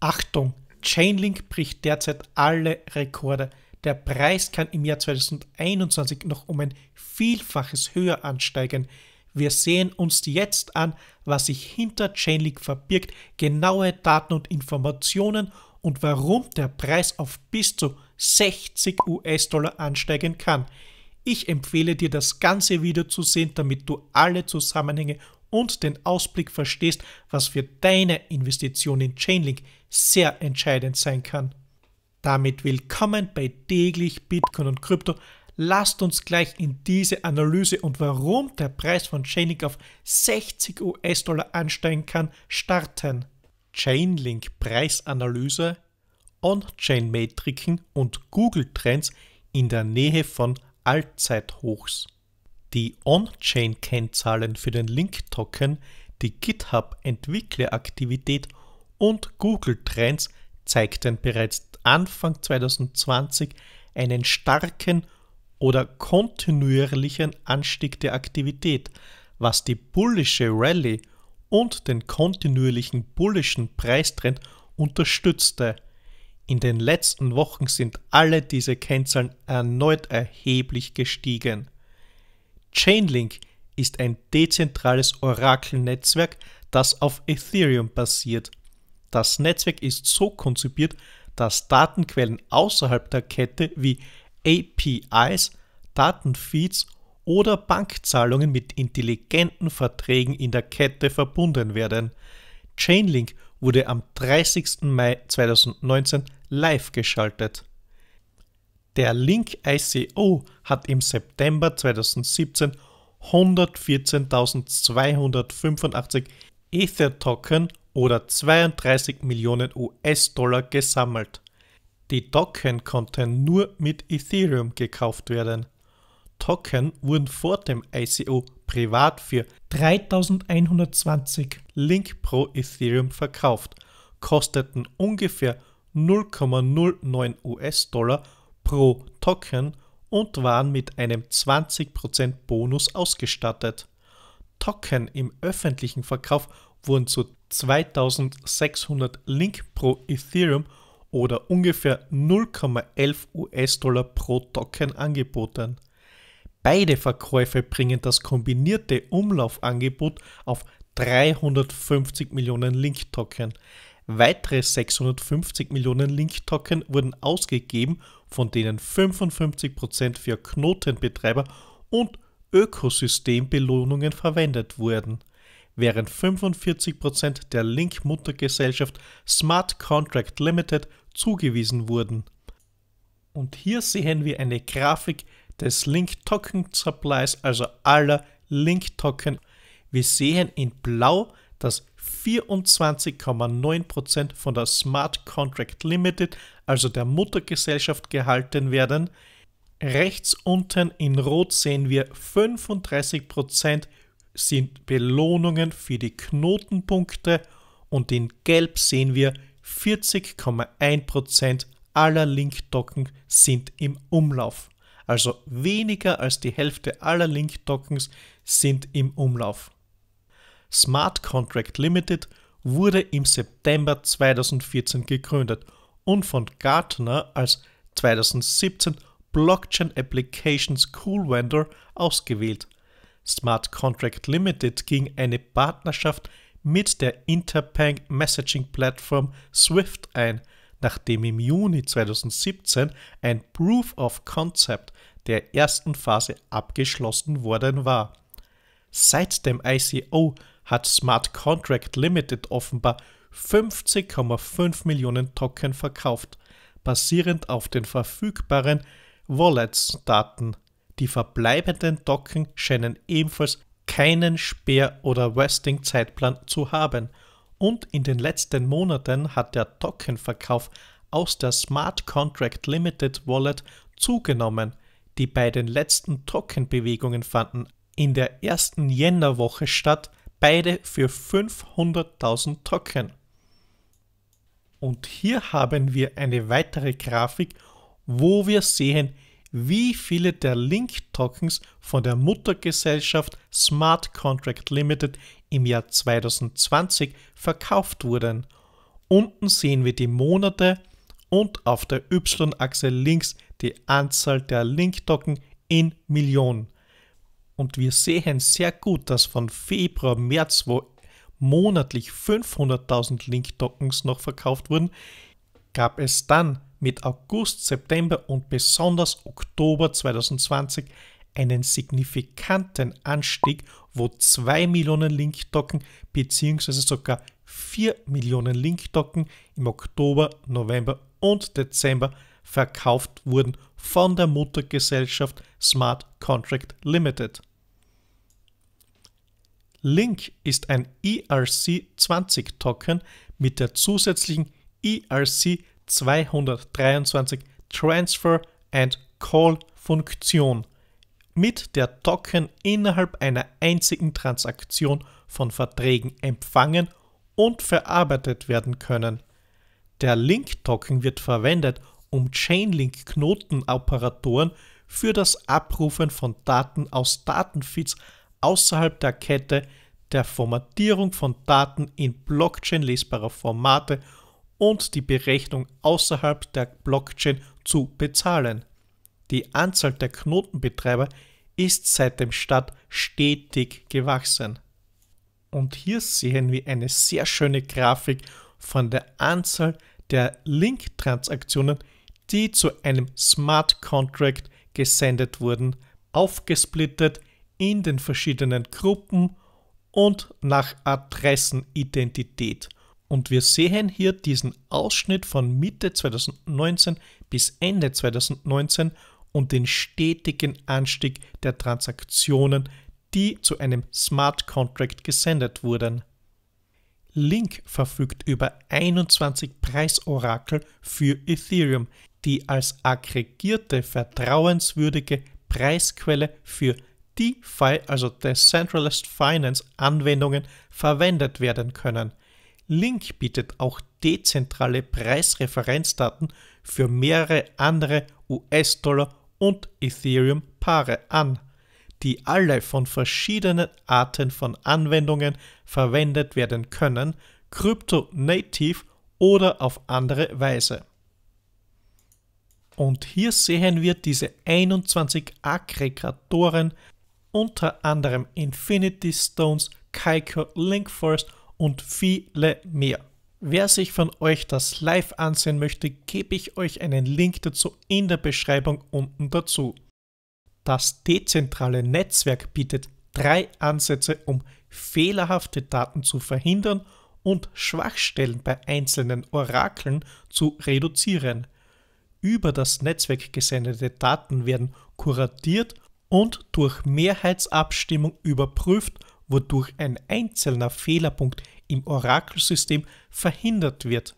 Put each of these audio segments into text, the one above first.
Achtung, Chainlink bricht derzeit alle Rekorde. Der Preis kann im Jahr 2021 noch um ein Vielfaches höher ansteigen. Wir sehen uns jetzt an, was sich hinter Chainlink verbirgt, genaue Daten und Informationen und warum der Preis auf bis zu 60 US-Dollar ansteigen kann. Ich empfehle dir, das ganze Video zu sehen, damit du alle Zusammenhänge und den Ausblick verstehst, was für deine Investition in Chainlink sehr entscheidend sein kann. Damit willkommen bei täglich Bitcoin und Krypto. Lasst uns gleich in diese Analyse und warum der Preis von Chainlink auf 60 US-Dollar ansteigen kann, starten. Chainlink Preisanalyse, On-Chain-Metriken und Google Trends in der Nähe von Allzeithochs die On-Chain-Kennzahlen für den Link-Token, die GitHub-Entwickleraktivität und Google Trends zeigten bereits Anfang 2020 einen starken oder kontinuierlichen Anstieg der Aktivität, was die bullische Rallye und den kontinuierlichen bullischen Preistrend unterstützte. In den letzten Wochen sind alle diese Kennzahlen erneut erheblich gestiegen. Chainlink ist ein dezentrales Orakelnetzwerk, das auf Ethereum basiert. Das Netzwerk ist so konzipiert, dass Datenquellen außerhalb der Kette wie APIs, Datenfeeds oder Bankzahlungen mit intelligenten Verträgen in der Kette verbunden werden. Chainlink wurde am 30. Mai 2019 live geschaltet. Der Link ICO hat im September 2017 114.285 Ether-Token oder 32 Millionen US-Dollar gesammelt. Die Token konnten nur mit Ethereum gekauft werden. Token wurden vor dem ICO privat für 3120 Link pro Ethereum verkauft, kosteten ungefähr 0,09 US-Dollar pro Token und waren mit einem 20% Bonus ausgestattet. Token im öffentlichen Verkauf wurden zu 2600 Link pro Ethereum oder ungefähr 0,11 US-Dollar pro Token angeboten. Beide Verkäufe bringen das kombinierte Umlaufangebot auf 350 Millionen Link-Token, Weitere 650 Millionen Link-Token wurden ausgegeben, von denen 55% für Knotenbetreiber und Ökosystembelohnungen verwendet wurden, während 45% der Link-Muttergesellschaft Smart Contract Limited zugewiesen wurden. Und hier sehen wir eine Grafik des Link-Token-Supplies, also aller Link-Token. Wir sehen in Blau das 24,9% von der Smart Contract Limited, also der Muttergesellschaft, gehalten werden. Rechts unten in Rot sehen wir 35% sind Belohnungen für die Knotenpunkte und in Gelb sehen wir 40,1% aller link docken sind im Umlauf. Also weniger als die Hälfte aller Link-Tokens sind im Umlauf. Smart Contract Limited wurde im September 2014 gegründet und von Gartner als 2017 Blockchain Applications Cool Vendor ausgewählt. Smart Contract Limited ging eine Partnerschaft mit der Interbank Messaging Plattform SWIFT ein, nachdem im Juni 2017 ein Proof of Concept der ersten Phase abgeschlossen worden war. Seit dem ICO hat Smart Contract Limited offenbar 50,5 Millionen Token verkauft, basierend auf den verfügbaren Wallets-Daten. Die verbleibenden Token scheinen ebenfalls keinen Speer- oder Westing-Zeitplan zu haben. Und in den letzten Monaten hat der Tokenverkauf aus der Smart Contract Limited Wallet zugenommen. Die beiden letzten Tokenbewegungen fanden in der ersten Jännerwoche statt, beide für 500.000 Token. Und hier haben wir eine weitere Grafik, wo wir sehen, wie viele der Link-Tokens von der Muttergesellschaft Smart Contract Limited im Jahr 2020 verkauft wurden. Unten sehen wir die Monate und auf der Y-Achse links die Anzahl der Link-Token in Millionen. Und wir sehen sehr gut, dass von Februar, März, wo monatlich 500.000 Link-Tokens noch verkauft wurden, gab es dann mit August, September und besonders Oktober 2020 einen signifikanten Anstieg, wo 2 Millionen Link-Token bzw. sogar 4 Millionen Link-Token im Oktober, November und Dezember verkauft wurden von der Muttergesellschaft Smart Contract Limited. Link ist ein ERC20 Token mit der zusätzlichen e ERC223 Transfer and Call Funktion mit der Token innerhalb einer einzigen Transaktion von Verträgen empfangen und verarbeitet werden können. Der Link-Token wird verwendet, um chainlink knotenoperatoren für das Abrufen von Daten aus Datenfeeds außerhalb der Kette, der Formatierung von Daten in Blockchain lesbarer Formate und die Berechnung außerhalb der Blockchain zu bezahlen. Die Anzahl der Knotenbetreiber ist seit dem Start stetig gewachsen. Und hier sehen wir eine sehr schöne Grafik von der Anzahl der Link-Transaktionen die zu einem Smart Contract gesendet wurden, aufgesplittet in den verschiedenen Gruppen und nach Adressenidentität. Und wir sehen hier diesen Ausschnitt von Mitte 2019 bis Ende 2019 und den stetigen Anstieg der Transaktionen, die zu einem Smart Contract gesendet wurden. Link verfügt über 21 Preisorakel für Ethereum die als aggregierte, vertrauenswürdige Preisquelle für DeFi, also Decentralized Finance Anwendungen verwendet werden können. Link bietet auch dezentrale Preisreferenzdaten für mehrere andere US-Dollar und Ethereum-Paare an, die alle von verschiedenen Arten von Anwendungen verwendet werden können, krypto-native oder auf andere Weise. Und hier sehen wir diese 21 Aggregatoren, unter anderem Infinity Stones, Kaiko, Link Force und viele mehr. Wer sich von euch das live ansehen möchte, gebe ich euch einen Link dazu in der Beschreibung unten dazu. Das dezentrale Netzwerk bietet drei Ansätze, um fehlerhafte Daten zu verhindern und Schwachstellen bei einzelnen Orakeln zu reduzieren über das Netzwerk gesendete Daten werden kuratiert und durch Mehrheitsabstimmung überprüft, wodurch ein einzelner Fehlerpunkt im Orakelsystem verhindert wird.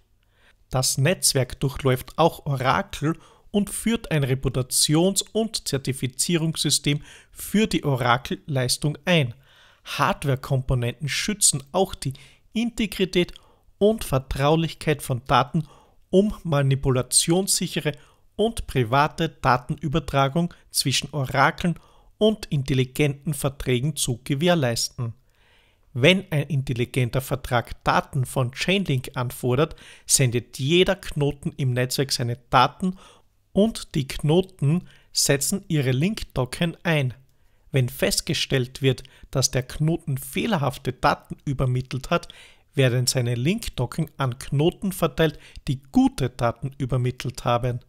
Das Netzwerk durchläuft auch Orakel und führt ein Reputations- und Zertifizierungssystem für die Orakelleistung ein. Hardware-Komponenten schützen auch die Integrität und Vertraulichkeit von Daten um manipulationssichere und private Datenübertragung zwischen Orakeln und intelligenten Verträgen zu gewährleisten. Wenn ein intelligenter Vertrag Daten von Chainlink anfordert, sendet jeder Knoten im Netzwerk seine Daten und die Knoten setzen ihre Link-Token ein. Wenn festgestellt wird, dass der Knoten fehlerhafte Daten übermittelt hat, während seine link docking an Knoten verteilt, die gute Daten übermittelt haben.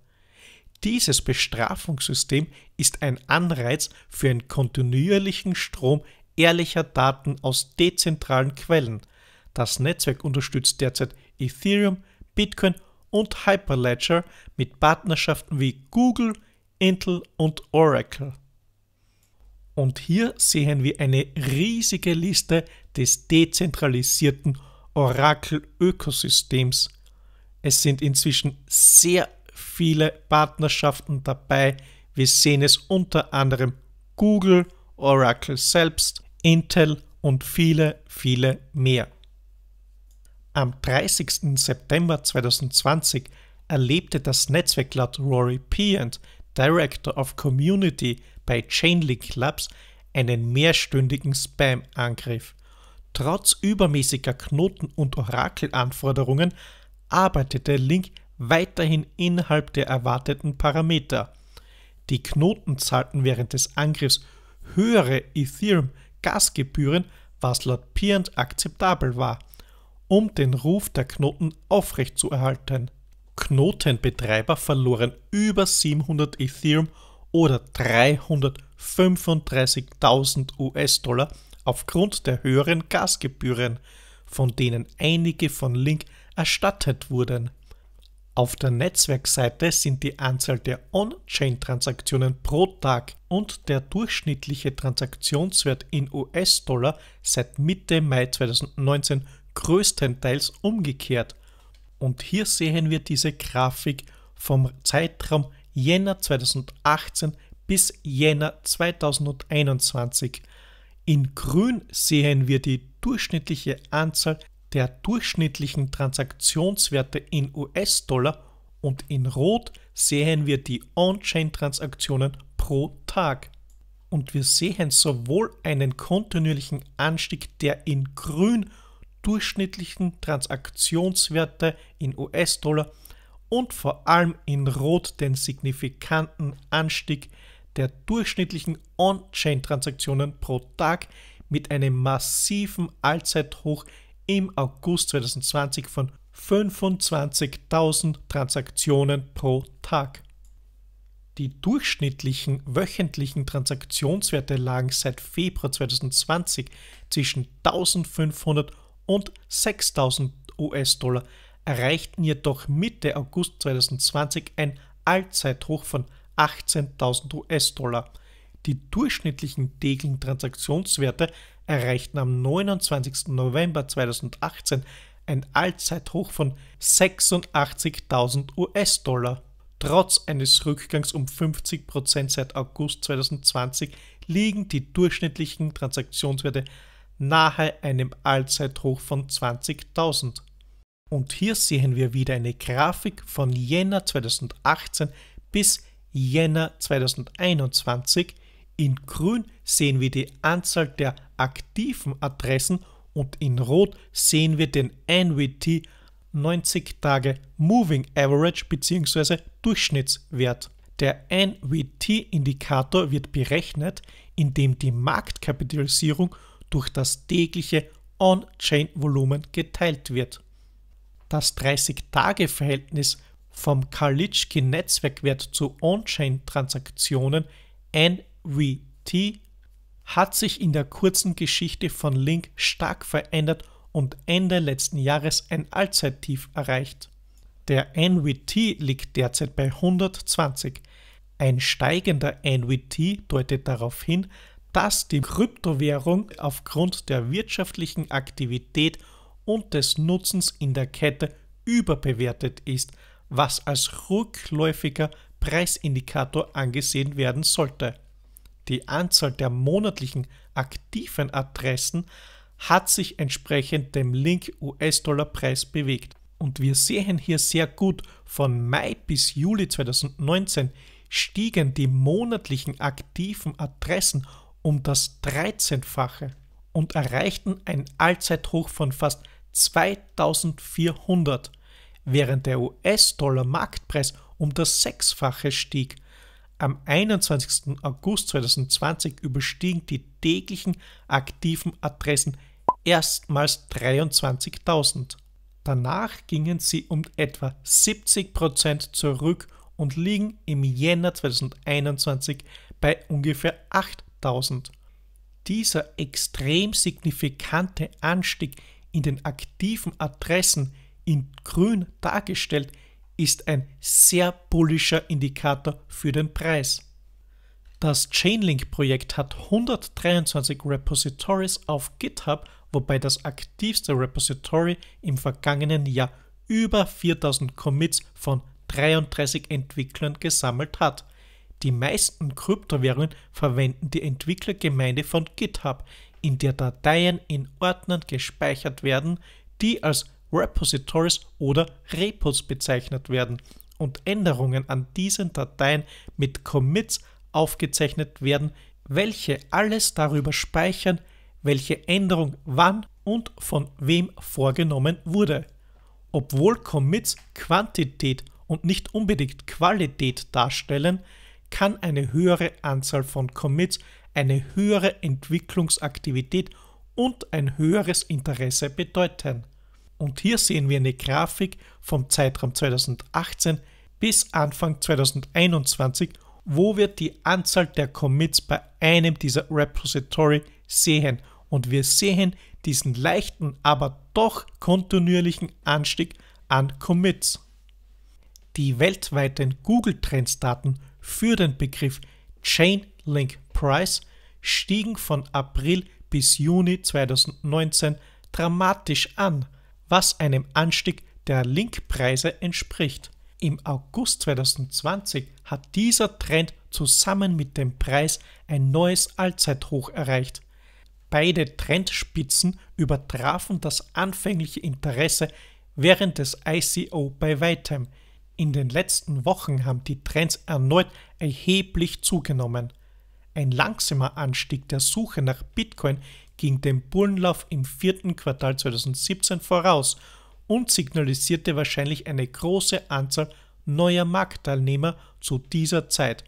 Dieses Bestrafungssystem ist ein Anreiz für einen kontinuierlichen Strom ehrlicher Daten aus dezentralen Quellen. Das Netzwerk unterstützt derzeit Ethereum, Bitcoin und Hyperledger mit Partnerschaften wie Google, Intel und Oracle. Und hier sehen wir eine riesige Liste des dezentralisierten Oracle-Ökosystems. Es sind inzwischen sehr viele Partnerschaften dabei. Wir sehen es unter anderem Google, Oracle selbst, Intel und viele, viele mehr. Am 30. September 2020 erlebte das Netzwerk laut Rory Piant, Director of Community bei Chainlink Labs, einen mehrstündigen Spam-Angriff. Trotz übermäßiger Knoten- und Orakelanforderungen arbeitete Link weiterhin innerhalb der erwarteten Parameter. Die Knoten zahlten während des Angriffs höhere Ethereum-Gasgebühren, was laut Peerend akzeptabel war, um den Ruf der Knoten aufrechtzuerhalten. Knotenbetreiber verloren über 700 Ethereum oder 335.000 US-Dollar aufgrund der höheren Gasgebühren, von denen einige von Link erstattet wurden. Auf der Netzwerkseite sind die Anzahl der On-Chain-Transaktionen pro Tag und der durchschnittliche Transaktionswert in US-Dollar seit Mitte Mai 2019 größtenteils umgekehrt. Und hier sehen wir diese Grafik vom Zeitraum Jänner 2018 bis Jänner 2021. In grün sehen wir die durchschnittliche Anzahl der durchschnittlichen Transaktionswerte in US-Dollar und in rot sehen wir die On-Chain-Transaktionen pro Tag. Und wir sehen sowohl einen kontinuierlichen Anstieg der in grün durchschnittlichen Transaktionswerte in US-Dollar und vor allem in Rot den signifikanten Anstieg der durchschnittlichen On-Chain-Transaktionen pro Tag mit einem massiven Allzeithoch im August 2020 von 25.000 Transaktionen pro Tag. Die durchschnittlichen wöchentlichen Transaktionswerte lagen seit Februar 2020 zwischen 1500 und 6000 US-Dollar, erreichten jedoch Mitte August 2020 ein Allzeithoch von 18.000 US-Dollar. Die durchschnittlichen täglichen Transaktionswerte erreichten am 29. November 2018 ein Allzeithoch von 86.000 US-Dollar. Trotz eines Rückgangs um 50% seit August 2020 liegen die durchschnittlichen Transaktionswerte nahe einem Allzeithoch von 20.000. Und hier sehen wir wieder eine Grafik von Jänner 2018 bis Jänner 2021. In grün sehen wir die Anzahl der aktiven Adressen und in rot sehen wir den NWT 90 Tage Moving Average bzw. Durchschnittswert. Der NWT-Indikator wird berechnet, indem die Marktkapitalisierung durch das tägliche On-Chain-Volumen geteilt wird. Das 30-Tage-Verhältnis vom Karliczki-Netzwerkwert zu On-Chain-Transaktionen NVT hat sich in der kurzen Geschichte von Link stark verändert und Ende letzten Jahres ein Allzeittief erreicht. Der NVT liegt derzeit bei 120. Ein steigender NVT deutet darauf hin, dass die Kryptowährung aufgrund der wirtschaftlichen Aktivität und des Nutzens in der Kette überbewertet ist – was als rückläufiger Preisindikator angesehen werden sollte. Die Anzahl der monatlichen aktiven Adressen hat sich entsprechend dem Link US-Dollar-Preis bewegt. Und wir sehen hier sehr gut, von Mai bis Juli 2019 stiegen die monatlichen aktiven Adressen um das 13-fache und erreichten ein Allzeithoch von fast 2400 während der US-Dollar-Marktpreis um das Sechsfache stieg. Am 21. August 2020 überstiegen die täglichen aktiven Adressen erstmals 23.000. Danach gingen sie um etwa 70% zurück und liegen im Jänner 2021 bei ungefähr 8.000. Dieser extrem signifikante Anstieg in den aktiven Adressen in grün dargestellt, ist ein sehr bullischer Indikator für den Preis. Das Chainlink-Projekt hat 123 Repositories auf GitHub, wobei das aktivste Repository im vergangenen Jahr über 4000 Commits von 33 Entwicklern gesammelt hat. Die meisten Kryptowährungen verwenden die Entwicklergemeinde von GitHub, in der Dateien in Ordnern gespeichert werden, die als Repositories oder Repos bezeichnet werden und Änderungen an diesen Dateien mit Commits aufgezeichnet werden, welche alles darüber speichern, welche Änderung wann und von wem vorgenommen wurde. Obwohl Commits Quantität und nicht unbedingt Qualität darstellen, kann eine höhere Anzahl von Commits eine höhere Entwicklungsaktivität und ein höheres Interesse bedeuten. Und hier sehen wir eine Grafik vom Zeitraum 2018 bis Anfang 2021, wo wir die Anzahl der Commits bei einem dieser Repository sehen. Und wir sehen diesen leichten, aber doch kontinuierlichen Anstieg an Commits. Die weltweiten Google Trends Daten für den Begriff Chainlink Price stiegen von April bis Juni 2019 dramatisch an – was einem Anstieg der Linkpreise entspricht. Im August 2020 hat dieser Trend zusammen mit dem Preis ein neues Allzeithoch erreicht. Beide Trendspitzen übertrafen das anfängliche Interesse während des ICO bei weitem. In den letzten Wochen haben die Trends erneut erheblich zugenommen. Ein langsamer Anstieg der Suche nach Bitcoin ging dem Bullenlauf im vierten Quartal 2017 voraus und signalisierte wahrscheinlich eine große Anzahl neuer Marktteilnehmer zu dieser Zeit.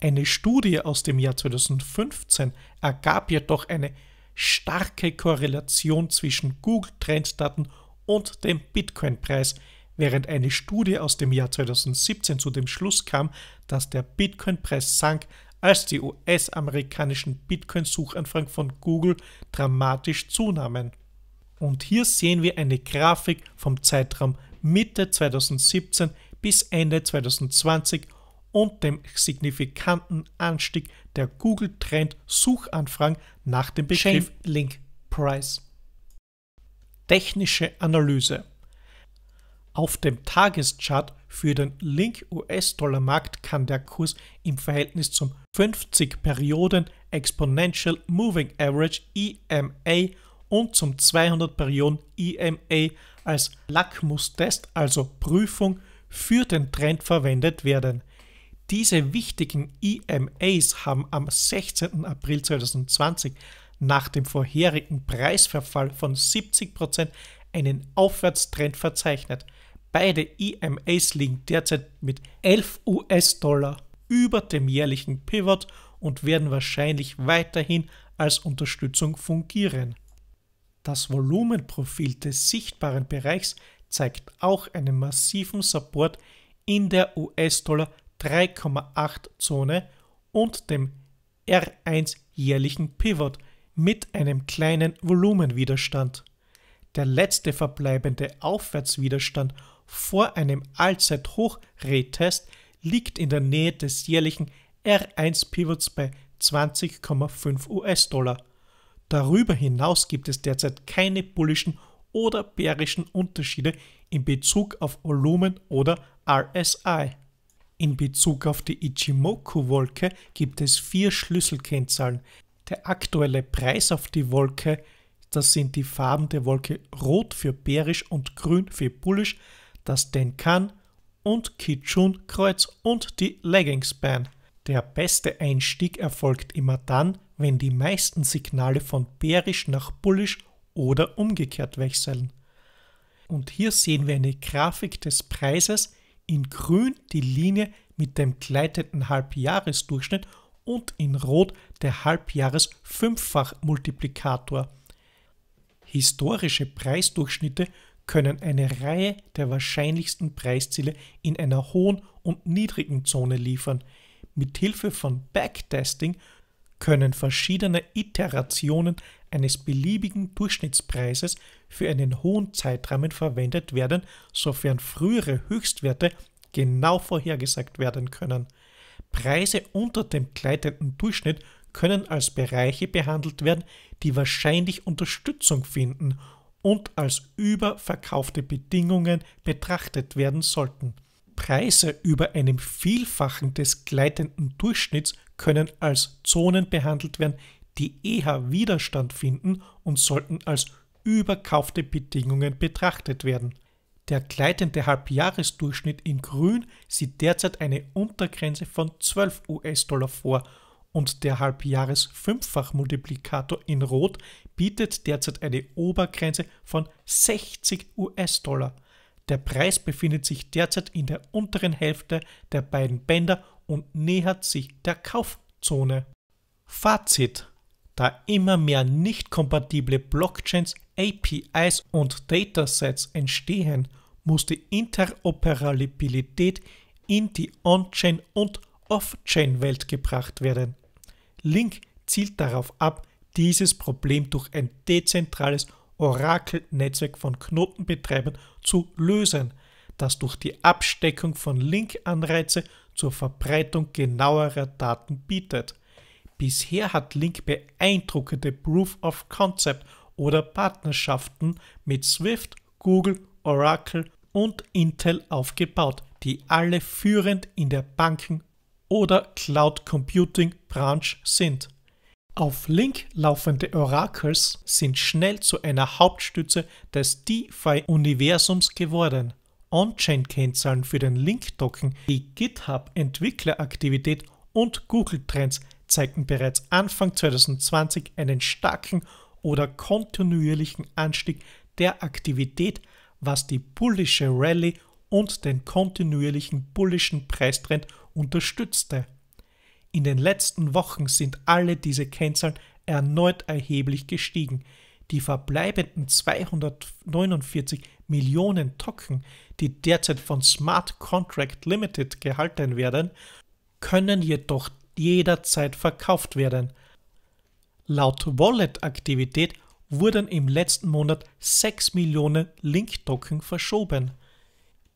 Eine Studie aus dem Jahr 2015 ergab jedoch eine starke Korrelation zwischen Google-Trenddaten und dem Bitcoin-Preis, während eine Studie aus dem Jahr 2017 zu dem Schluss kam, dass der Bitcoin-Preis sank, als die US-amerikanischen Bitcoin-Suchanfragen von Google dramatisch zunahmen. Und hier sehen wir eine Grafik vom Zeitraum Mitte 2017 bis Ende 2020 und dem signifikanten Anstieg der Google Trend Suchanfragen nach dem Begriff Link Price. Technische Analyse auf dem Tageschart für den Link-US-Dollar-Markt kann der Kurs im Verhältnis zum 50-Perioden Exponential Moving Average EMA und zum 200-Perioden EMA als Lackmustest, also Prüfung, für den Trend verwendet werden. Diese wichtigen EMAs haben am 16. April 2020 nach dem vorherigen Preisverfall von 70% einen Aufwärtstrend verzeichnet – beide EMAs liegen derzeit mit 11 US-Dollar über dem jährlichen Pivot und werden wahrscheinlich weiterhin als Unterstützung fungieren. Das Volumenprofil des sichtbaren Bereichs zeigt auch einen massiven Support in der US-Dollar 3,8 Zone und dem R1 jährlichen Pivot mit einem kleinen Volumenwiderstand. Der letzte verbleibende Aufwärtswiderstand vor einem Allzeithoch-Retest liegt in der Nähe des jährlichen R1-Pivots bei 20,5 US-Dollar. Darüber hinaus gibt es derzeit keine bullischen oder bärischen Unterschiede in Bezug auf Volumen oder RSI. In Bezug auf die Ichimoku-Wolke gibt es vier Schlüsselkennzahlen. Der aktuelle Preis auf die Wolke, das sind die Farben der Wolke rot für bärisch und grün für bullisch, das Denkan und Kichun-Kreuz und die Leggings Band. Der beste Einstieg erfolgt immer dann, wenn die meisten Signale von bärisch nach bullisch oder umgekehrt wechseln. Und hier sehen wir eine Grafik des Preises, in grün die Linie mit dem gleitenden Halbjahresdurchschnitt und in rot der Halbjahres-Fünffach-Multiplikator. Historische Preisdurchschnitte können eine Reihe der wahrscheinlichsten Preisziele in einer hohen und niedrigen Zone liefern. Mit Hilfe von Backtesting können verschiedene Iterationen eines beliebigen Durchschnittspreises für einen hohen Zeitrahmen verwendet werden, sofern frühere Höchstwerte genau vorhergesagt werden können. Preise unter dem gleitenden Durchschnitt können als Bereiche behandelt werden, die wahrscheinlich Unterstützung finden und als überverkaufte Bedingungen betrachtet werden sollten. Preise über einem Vielfachen des gleitenden Durchschnitts können als Zonen behandelt werden, die eher Widerstand finden und sollten als überkaufte Bedingungen betrachtet werden. Der gleitende Halbjahresdurchschnitt in Grün sieht derzeit eine Untergrenze von 12 US-Dollar vor und der Halbjahres-Fünffachmultiplikator in Rot bietet derzeit eine Obergrenze von 60 US-Dollar. Der Preis befindet sich derzeit in der unteren Hälfte der beiden Bänder und nähert sich der Kaufzone. Fazit. Da immer mehr nicht kompatible Blockchains, APIs und Datasets entstehen, muss die Interoperabilität in die On-Chain und Off-Chain-Welt gebracht werden. Link zielt darauf ab, dieses Problem durch ein dezentrales Oracle-Netzwerk von Knotenbetreibern zu lösen, das durch die Absteckung von Link-Anreize zur Verbreitung genauerer Daten bietet. Bisher hat Link beeindruckende Proof of Concept oder Partnerschaften mit Swift, Google, Oracle und Intel aufgebaut, die alle führend in der Banken- oder Cloud Computing Branch sind. Auf Link laufende Oracles sind schnell zu einer Hauptstütze des DeFi-Universums geworden. On-Chain-Kennzahlen für den Link-Token, die GitHub-Entwickleraktivität und Google-Trends zeigten bereits Anfang 2020 einen starken oder kontinuierlichen Anstieg der Aktivität, was die bullische Rallye und den kontinuierlichen bullischen Preistrend unterstützte. In den letzten Wochen sind alle diese Kennzahlen erneut erheblich gestiegen. Die verbleibenden 249 Millionen Token, die derzeit von Smart Contract Limited gehalten werden, können jedoch jederzeit verkauft werden. Laut Wallet-Aktivität wurden im letzten Monat 6 Millionen Link-Token verschoben.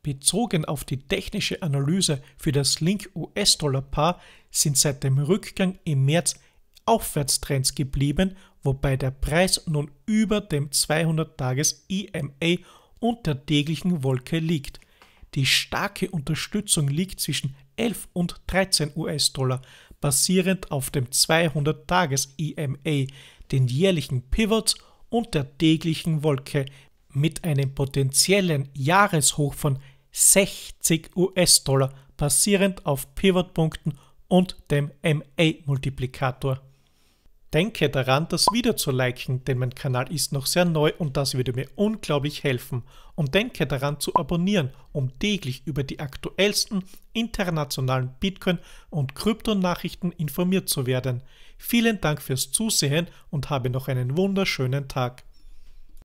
Bezogen auf die technische Analyse für das Link-US-Dollar-Paar sind seit dem Rückgang im März Aufwärtstrends geblieben, wobei der Preis nun über dem 200-Tages-EMA und der täglichen Wolke liegt. Die starke Unterstützung liegt zwischen 11 und 13 US-Dollar, basierend auf dem 200-Tages-EMA, den jährlichen Pivots und der täglichen Wolke, mit einem potenziellen Jahreshoch von 60 US-Dollar basierend auf Pivotpunkten und dem MA-Multiplikator. Denke daran, das Video zu liken, denn mein Kanal ist noch sehr neu und das würde mir unglaublich helfen. Und denke daran zu abonnieren, um täglich über die aktuellsten internationalen Bitcoin- und Kryptonachrichten informiert zu werden. Vielen Dank fürs Zusehen und habe noch einen wunderschönen Tag.